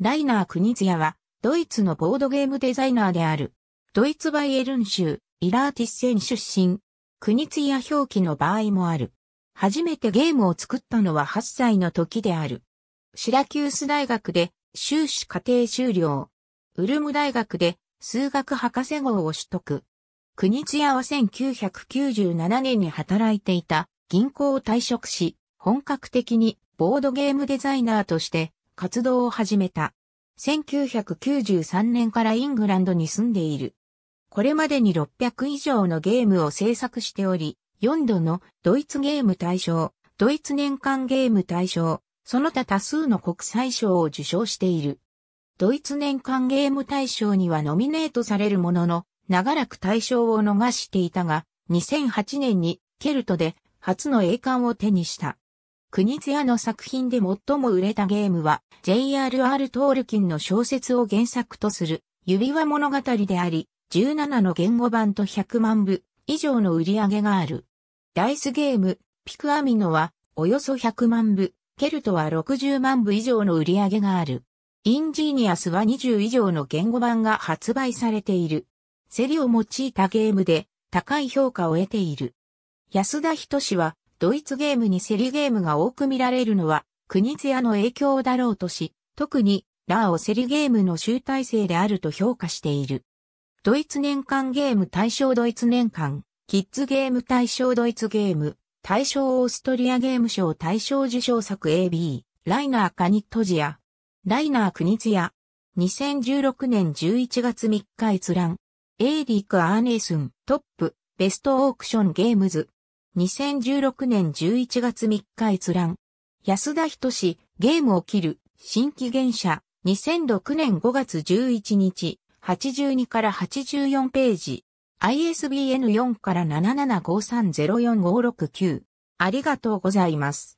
ライナー・クニツヤは、ドイツのボードゲームデザイナーである。ドイツバイエルン州、イラーティッセン出身。クニツヤ表記の場合もある。初めてゲームを作ったのは8歳の時である。シラキュース大学で修士課程修了。ウルム大学で数学博士号を取得。クニツヤは1997年に働いていた銀行を退職し、本格的にボードゲームデザイナーとして活動を始めた。1993年からイングランドに住んでいる。これまでに600以上のゲームを制作しており、4度のドイツゲーム大賞、ドイツ年間ゲーム大賞、その他多数の国際賞を受賞している。ドイツ年間ゲーム大賞にはノミネートされるものの、長らく大賞を逃していたが、2008年にケルトで初の栄冠を手にした。国津屋の作品で最も売れたゲームは J.R.R. トールキンの小説を原作とする指輪物語であり、17の言語版と100万部以上の売り上げがある。ダイスゲーム、ピクアミノはおよそ100万部、ケルトは60万部以上の売り上げがある。インジーニアスは20以上の言語版が発売されている。セリを用いたゲームで高い評価を得ている。安田仁はドイツゲームにセリゲームが多く見られるのは、国津屋の影響だろうとし、特に、ラーをセリゲームの集大成であると評価している。ドイツ年間ゲーム対象ドイツ年間、キッズゲーム対象ドイツゲーム、対象オーストリアゲーム賞対象受賞作 AB、ライナーカニットジア、ライナー国津屋、2016年11月3日閲覧、エーリック・アーネースン、トップ、ベストオークションゲームズ、2016年11月3日閲覧。安田仁志、ゲームを切る、新機元社、2006年5月11日、82から84ページ。ISBN4 から77530456 9ありがとうございます。